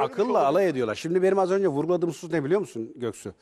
Şey akılla alay ediyorlar. Şimdi benim az önce vurguladığım husus ne biliyor musun Göksu?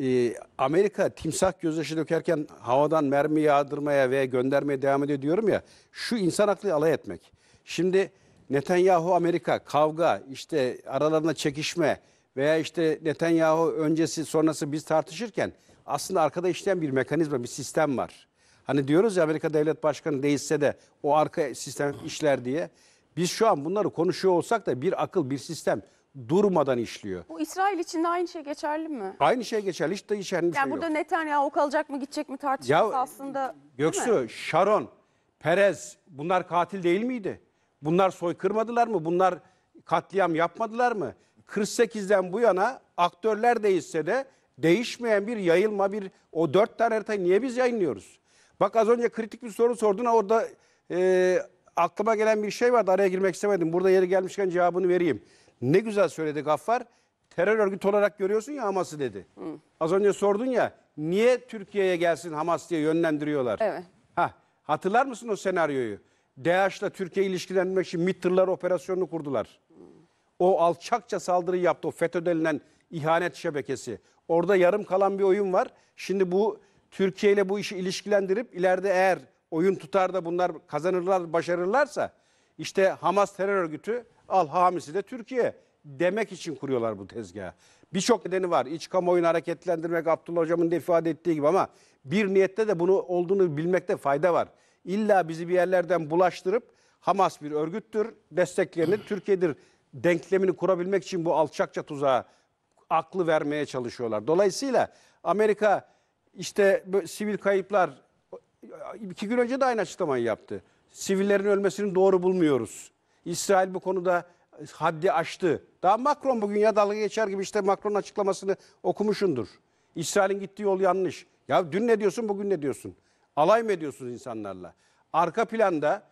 Ee, Amerika timsah gözyaşı dökerken havadan mermi yağdırmaya ve göndermeye devam ediyor diyorum ya. Şu insan aklı alay etmek. Şimdi Netanyahu Amerika kavga işte aralarında çekişme veya işte Netanyahu öncesi sonrası biz tartışırken aslında arkada işleyen bir mekanizma bir sistem var. Hani diyoruz ya Amerika Devlet Başkanı değilse de o arka sistem işler diye. Biz şu an bunları konuşuyor olsak da bir akıl, bir sistem durmadan işliyor. Bu İsrail için de aynı şey geçerli mi? Aynı şey geçerli. Hiç değişen bir yani şey burada yok. Netanyahu kalacak mı gidecek mi tartışması Ya aslında Göksu, Sharon, Perez bunlar katil değil miydi? Bunlar soykırmadılar mı? Bunlar katliam yapmadılar mı? 48'den bu yana aktörler değişse de değişmeyen bir yayılma bir o dört tane haritayı niye biz yayınlıyoruz? Bak az önce kritik bir soru sordun orada e, aklıma gelen bir şey vardı araya girmek istemedim. Burada yeri gelmişken cevabını vereyim. Ne güzel söyledi Gaffar. Terör örgütü olarak görüyorsun ya Hamas'ı dedi. Hı. Az önce sordun ya niye Türkiye'ye gelsin Hamas diye yönlendiriyorlar. Evet. Hah, hatırlar mısın o senaryoyu? DAEŞ'la Türkiye ilişkilenmek için MİT tırlar operasyonunu kurdular. O alçakça saldırı yaptı o FETÖ denilen ihanet şebekesi. Orada yarım kalan bir oyun var. Şimdi bu Türkiye ile bu işi ilişkilendirip ileride eğer oyun tutar da bunlar kazanırlar, başarırlarsa işte Hamas terör örgütü al hamisi de Türkiye demek için kuruyorlar bu tezgahı. Birçok nedeni var. İç kamuoyunu hareketlendirmek Abdullah Hocam'ın da ifade ettiği gibi ama bir niyette de bunu olduğunu bilmekte fayda var. İlla bizi bir yerlerden bulaştırıp Hamas bir örgüttür, desteklerini Türkiye'dir denklemini kurabilmek için bu alçakça tuzağa aklı vermeye çalışıyorlar. Dolayısıyla Amerika işte sivil kayıplar iki gün önce de aynı açıklamayı yaptı. Sivillerin ölmesini doğru bulmuyoruz. İsrail bu konuda haddi aştı. Daha Macron bugün ya dalga geçer gibi işte Macron açıklamasını okumuşundur. İsrail'in gittiği yol yanlış. Ya dün ne diyorsun bugün ne diyorsun? Alay mı ediyorsunuz insanlarla? Arka planda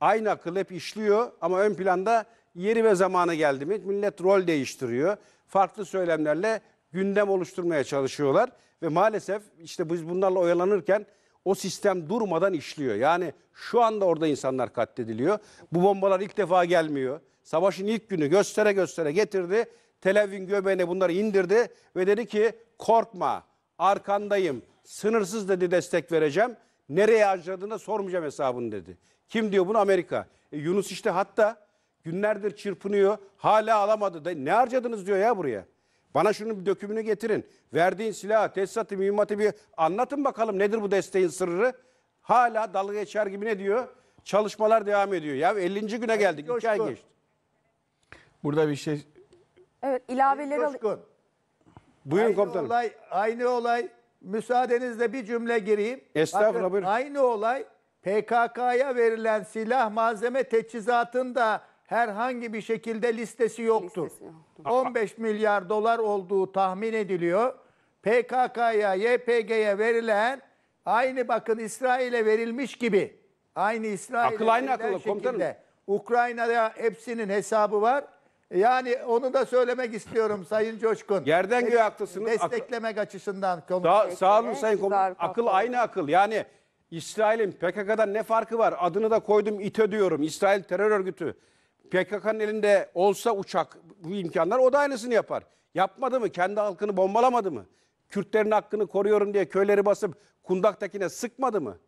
aynı akıl hep işliyor ama ön planda yeri ve zamanı geldi mi millet rol değiştiriyor. Farklı söylemlerle gündem oluşturmaya çalışıyorlar ve maalesef işte biz bunlarla oyalanırken o sistem durmadan işliyor. Yani şu anda orada insanlar katlediliyor. Bu bombalar ilk defa gelmiyor. Savaşın ilk günü göstere göstere getirdi. Tel Aviv'in göbeğine bunları indirdi ve dedi ki korkma arkandayım sınırsız dedi destek vereceğim. Nereye harcadığını sormayacağım hesabını dedi. Kim diyor bunu Amerika. E, Yunus işte hatta günlerdir çırpınıyor hala alamadı. Ne harcadınız diyor ya buraya. Bana şunun bir dökümünü getirin. Verdiğin silah, tesisatı, mühimmatı bir anlatın bakalım nedir bu desteğin sırrı? Hala dalga geçer gibi ne diyor? Çalışmalar devam ediyor. Ya 50. güne geldik. 2 ay geçti. Burada bir şey... Evet ilaveleri al. Coşkun. Buyurun Aynı komutanım. olay, aynı olay. Müsaadenizle bir cümle gireyim. Estağfurullah, Bakın, buyurun. Aynı olay PKK'ya verilen silah malzeme teçhizatında herhangi bir şekilde listesi yoktur. Listesi yoktur. 15 milyar dolar olduğu tahmin ediliyor. PKK'ya, YPG'ye verilen aynı bakın İsrail'e verilmiş gibi aynı İsrail'e Akıl aynı akıllı şekilde, komutanım. Ukrayna'da hepsinin hesabı var. Yani onu da söylemek istiyorum Sayın Coşkun. Yerden göğe haklısınız. Desteklemek açısından. Sağ, sağ olun Sayın komutan. Akıl aynı akıl. Yani İsrail'in PKK'dan ne farkı var? Adını da koydum İTÖ diyorum. İsrail terör örgütü. PKK'nın elinde olsa uçak bu imkanlar o da aynısını yapar. Yapmadı mı? Kendi halkını bombalamadı mı? Kürtlerin hakkını koruyorum diye köyleri basıp kundaktakine sıkmadı mı?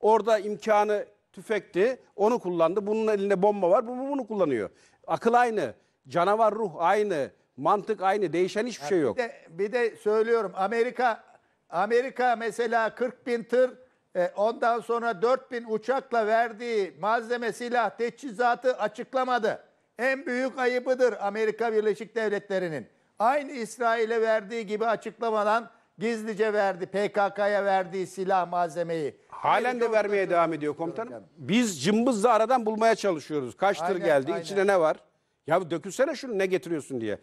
Orada imkanı tüfekti. Onu kullandı. Bunun elinde bomba var. Bu bunu kullanıyor. Akıl aynı. Canavar ruh aynı. Mantık aynı. Değişen hiçbir şey yok. Bir de, bir de söylüyorum Amerika Amerika mesela 40 bin tır e, ondan sonra 4000 uçakla verdiği malzeme, silah, teçhizatı açıklamadı. En büyük ayıbıdır Amerika Birleşik Devletleri'nin. Aynı İsrail'e verdiği gibi açıklamadan gizlice verdi PKK'ya verdiği silah malzemeyi. Halen Ayrıca de vermeye devam ediyor komutanım. Biz cımbızla aradan bulmaya çalışıyoruz. Kaç tır aynen, geldi, aynen. içinde ne var? Ya dökülsene şunu ne getiriyorsun diye.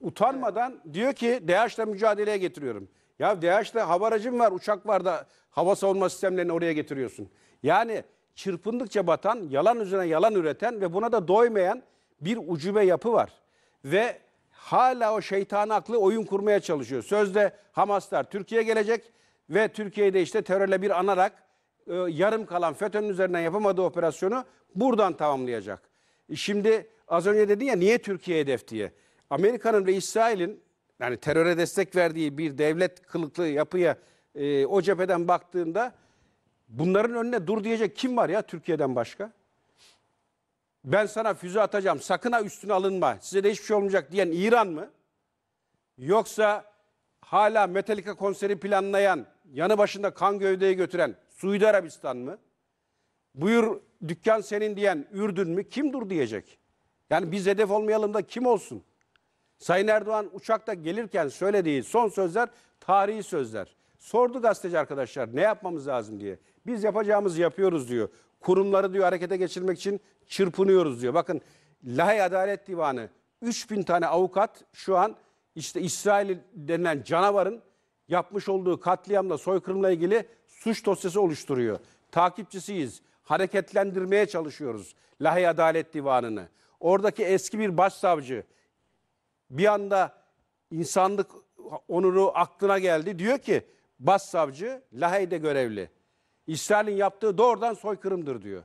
Utanmadan evet. diyor ki DAEŞ'le mücadeleye getiriyorum. Ya DH'da hava aracın var, uçak var da hava savunma sistemlerini oraya getiriyorsun. Yani çırpındıkça batan, yalan üzerine yalan üreten ve buna da doymayan bir ucube yapı var. Ve hala o şeytan aklı oyun kurmaya çalışıyor. Sözde Hamaslar Türkiye'ye gelecek ve Türkiye'de işte terörle bir anarak e, yarım kalan FETÖ'nün üzerinden yapamadığı operasyonu buradan tamamlayacak. Şimdi az önce dedin ya niye Türkiye hedef diye. Amerika'nın ve İsrail'in yani teröre destek verdiği bir devlet kılıklı yapıya e, o cepheden baktığında bunların önüne dur diyecek kim var ya Türkiye'den başka? Ben sana füze atacağım sakın ha üstüne alınma size de hiçbir şey olmayacak diyen İran mı? Yoksa hala Metallica konseri planlayan, yanı başında kan gövdeyi götüren Suudi Arabistan mı? Buyur dükkan senin diyen Ürdün mü? Kim dur diyecek? Yani biz hedef olmayalım da kim olsun? Sayın Erdoğan uçakta gelirken söylediği son sözler tarihi sözler. Sordu gazeteci arkadaşlar ne yapmamız lazım diye. Biz yapacağımızı yapıyoruz diyor. Kurumları diyor harekete geçirmek için çırpınıyoruz diyor. Bakın Lahey Adalet Divanı 3000 tane avukat şu an işte İsrail denilen canavarın yapmış olduğu katliamla soykırımla ilgili suç dosyası oluşturuyor. Takipçisiyiz. Hareketlendirmeye çalışıyoruz Lahey Adalet Divanı'nı. Oradaki eski bir başsavcı bir anda insanlık onuru aklına geldi. Diyor ki bas savcı Lahey'de görevli. İsrail'in yaptığı doğrudan soykırımdır diyor.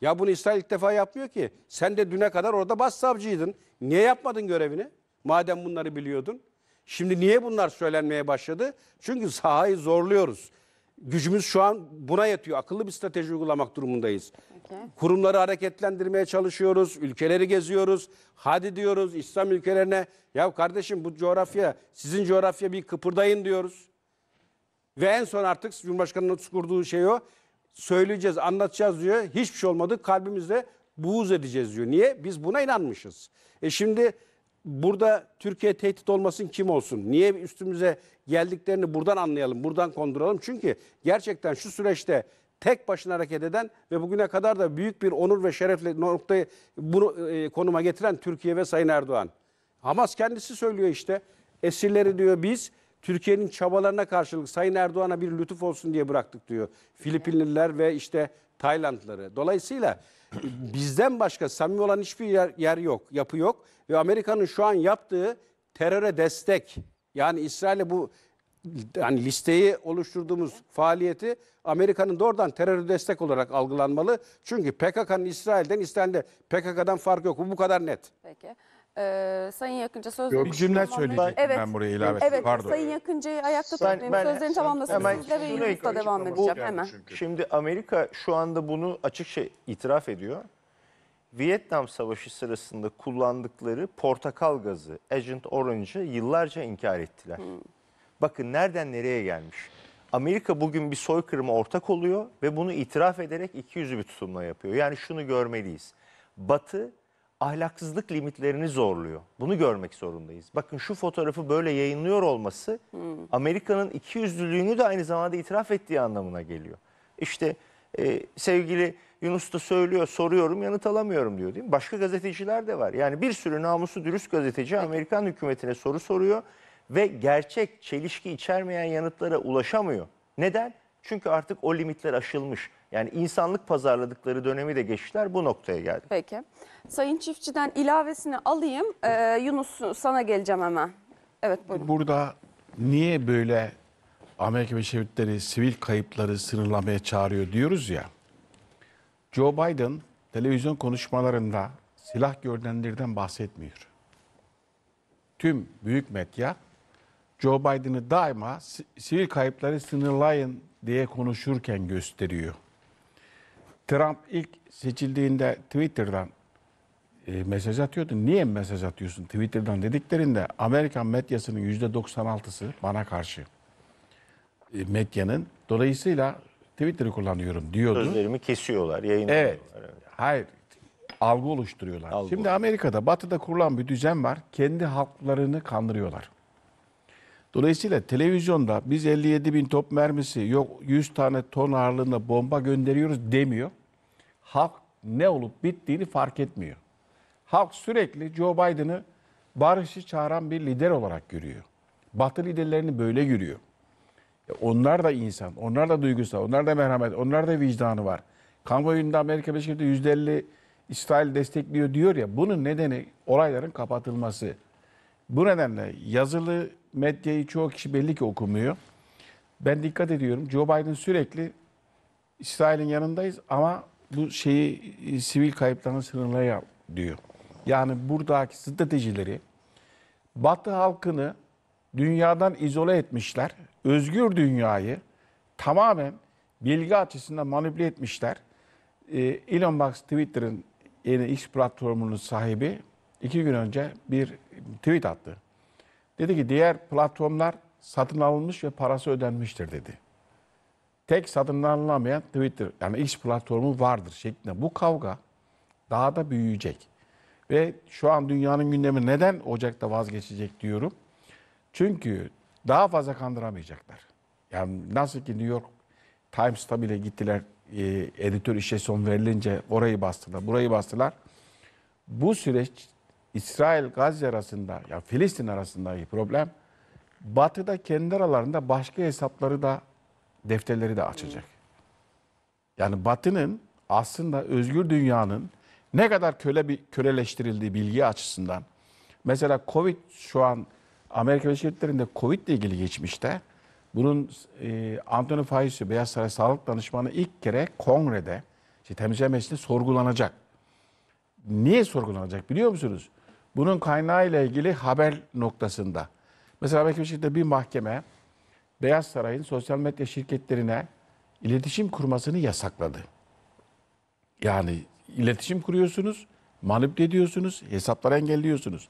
Ya bunu İsrail ilk defa yapmıyor ki. Sen de düne kadar orada bas savcıydın. Niye yapmadın görevini? Madem bunları biliyordun. Şimdi niye bunlar söylenmeye başladı? Çünkü sahayı zorluyoruz gücümüz şu an buna yetiyor. Akıllı bir strateji uygulamak durumundayız. Peki. Kurumları hareketlendirmeye çalışıyoruz, ülkeleri geziyoruz. Hadi diyoruz İslam ülkelerine ya kardeşim bu coğrafya, sizin coğrafya bir kıpırdayın diyoruz. Ve en son artık Cumhurbaşkanı'nın kurduğu şey o. Söyleyeceğiz, anlatacağız diyor. Hiçbir şey olmadı. Kalbimizde buğuz edeceğiz diyor. Niye? Biz buna inanmışız. E şimdi burada Türkiye tehdit olmasın kim olsun? Niye üstümüze geldiklerini buradan anlayalım, buradan konduralım. Çünkü gerçekten şu süreçte tek başına hareket eden ve bugüne kadar da büyük bir onur ve şerefle noktayı bunu e, konuma getiren Türkiye ve Sayın Erdoğan. Hamas kendisi söylüyor işte. Esirleri diyor biz Türkiye'nin çabalarına karşılık Sayın Erdoğan'a bir lütuf olsun diye bıraktık diyor. Filipinliler ve işte Taylandları. Dolayısıyla bizden başka samimi olan hiçbir yer, yer yok, yapı yok. Ve Amerika'nın şu an yaptığı teröre destek. Yani İsrail'e bu yani listeyi oluşturduğumuz faaliyeti Amerika'nın doğrudan terör'e destek olarak algılanmalı. Çünkü PKK'nın İsrail'den, İsrail'de PKK'dan fark yok. Bu bu kadar net. Peki. Ee, Sayın Yakınca sözünü Bir cümle söyleyeceğim. Evet. ben buraya ilave ettim. Evet, Pardon. Sayın Yakıncı'yı ayakta Sen- tutmayayım. ben- Sözlerini tamamlasın hemen sizle ve şunu Yunus'la ek- devam açıklamam edeceğim hemen. Şimdi Amerika şu anda bunu açıkça şey itiraf ediyor. Vietnam Savaşı sırasında kullandıkları portakal gazı Agent Orange'ı yıllarca inkar ettiler. Hmm. Bakın nereden nereye gelmiş. Amerika bugün bir soykırıma ortak oluyor ve bunu itiraf ederek iki yüzlü bir tutumla yapıyor. Yani şunu görmeliyiz. Batı ahlaksızlık limitlerini zorluyor. Bunu görmek zorundayız. Bakın şu fotoğrafı böyle yayınlıyor olması Amerika'nın iki yüzlülüğünü de aynı zamanda itiraf ettiği anlamına geliyor. İşte e, sevgili Yunus da söylüyor, soruyorum, yanıt alamıyorum diyor değil mi? Başka gazeteciler de var. Yani bir sürü namusu dürüst gazeteci Amerikan hükümetine soru soruyor ve gerçek çelişki içermeyen yanıtlara ulaşamıyor. Neden? Çünkü artık o limitler aşılmış. Yani insanlık pazarladıkları dönemi de geçtiler bu noktaya geldi. Peki. Sayın Çiftçi'den ilavesini alayım. Ee, Yunus sana geleceğim hemen. Evet buyurun. Burada niye böyle Amerika Birleşik Devletleri sivil kayıpları sınırlamaya çağırıyor diyoruz ya. Joe Biden televizyon konuşmalarında silah görünenlerden bahsetmiyor. Tüm büyük medya Joe Biden'ı daima sivil kayıpları sınırlayın diye konuşurken gösteriyor. Trump ilk seçildiğinde Twitter'dan e, mesaj atıyordu. Niye mesaj atıyorsun Twitter'dan dediklerinde Amerikan medyasının %96'sı bana karşı e, medyanın. Dolayısıyla Twitter'ı kullanıyorum diyordu. Sözlerimi kesiyorlar, yayınlamıyorlar. Evet. Hayır, algı oluşturuyorlar. Algı. Şimdi Amerika'da, batıda kurulan bir düzen var. Kendi halklarını kandırıyorlar. Dolayısıyla televizyonda biz 57 bin top mermisi yok 100 tane ton ağırlığında bomba gönderiyoruz demiyor. Halk ne olup bittiğini fark etmiyor. Halk sürekli Joe Biden'ı barışı çağıran bir lider olarak görüyor. Batı liderlerini böyle görüyor. E, onlar da insan, onlar da duygusal, onlar da merhamet, onlar da vicdanı var. Kamuoyunda Amerika Birleşik Devletleri %50 İsrail destekliyor diyor ya bunun nedeni olayların kapatılması. Bu nedenle yazılı medyayı çoğu kişi belli ki okumuyor. Ben dikkat ediyorum. Joe Biden sürekli İsrail'in yanındayız ama bu şeyi e, sivil kayıplarını sınırlayalım diyor. Yani buradaki stratejileri Batı halkını dünyadan izole etmişler. Özgür dünyayı tamamen bilgi açısından manipüle etmişler. E, Elon Musk Twitter'ın yeni X platformunun sahibi iki gün önce bir tweet attı. Dedi ki diğer platformlar satın alınmış ve parası ödenmiştir dedi. Tek satın alınamayan Twitter yani iş platformu vardır şeklinde. Bu kavga daha da büyüyecek. Ve şu an dünyanın gündemi neden Ocak'ta vazgeçecek diyorum. Çünkü daha fazla kandıramayacaklar. Yani nasıl ki New York Times'ta bile gittiler e, editör işe son verilince orayı bastılar, burayı bastılar. Bu süreç İsrail-Gazze arasında ya Filistin arasındaki problem Batı'da kendi aralarında başka hesapları da defterleri de açacak. Yani Batı'nın aslında özgür dünyanın ne kadar köle bir köleleştirildiği bilgi açısından. Mesela Covid şu an Amerika Birleşik Devletleri'nde Covid ile ilgili geçmişte bunun e, Anthony Fauci Beyaz Saray Sağlık Danışmanı ilk kere kongrede işte temsilciler sorgulanacak. Niye sorgulanacak biliyor musunuz? Bunun kaynağı ile ilgili haber noktasında. Mesela belki bir şekilde bir mahkeme Beyaz Saray'ın sosyal medya şirketlerine iletişim kurmasını yasakladı. Yani iletişim kuruyorsunuz, manipüle ediyorsunuz, hesapları engelliyorsunuz.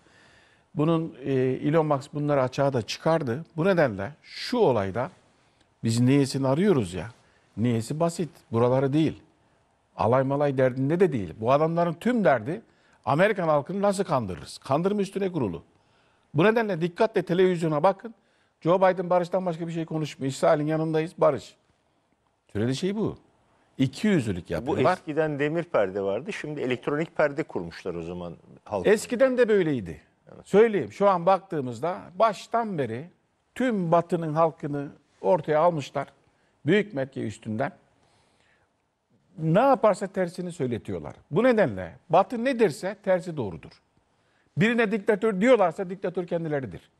Bunun e, Elon Musk bunları açığa da çıkardı. Bu nedenle şu olayda biz niyesini arıyoruz ya. Niyesi basit. Buraları değil. Alay malay derdinde de değil. Bu adamların tüm derdi Amerikan halkını nasıl kandırırız? Kandırma üstüne kurulu. Bu nedenle dikkatle televizyona bakın. Joe Biden barıştan başka bir şey konuşmuyor. İsrail'in yanındayız, barış. Süreli şey bu. İki yüzlülük yapıyorlar. Bu eskiden demir perde vardı. Şimdi elektronik perde kurmuşlar o zaman. Halkın. Eskiden de böyleydi. Evet. Söyleyeyim şu an baktığımızda baştan beri tüm batının halkını ortaya almışlar. Büyük Mekke üstünden ne yaparsa tersini söyletiyorlar. Bu nedenle Batı ne derse tersi doğrudur. Birine diktatör diyorlarsa diktatör kendileridir.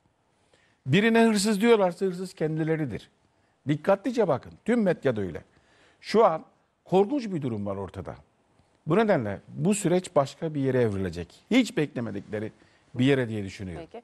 Birine hırsız diyorlarsa hırsız kendileridir. Dikkatlice bakın. Tüm medyada öyle. Şu an korkunç bir durum var ortada. Bu nedenle bu süreç başka bir yere evrilecek. Hiç beklemedikleri bir yere diye düşünüyorum. Peki.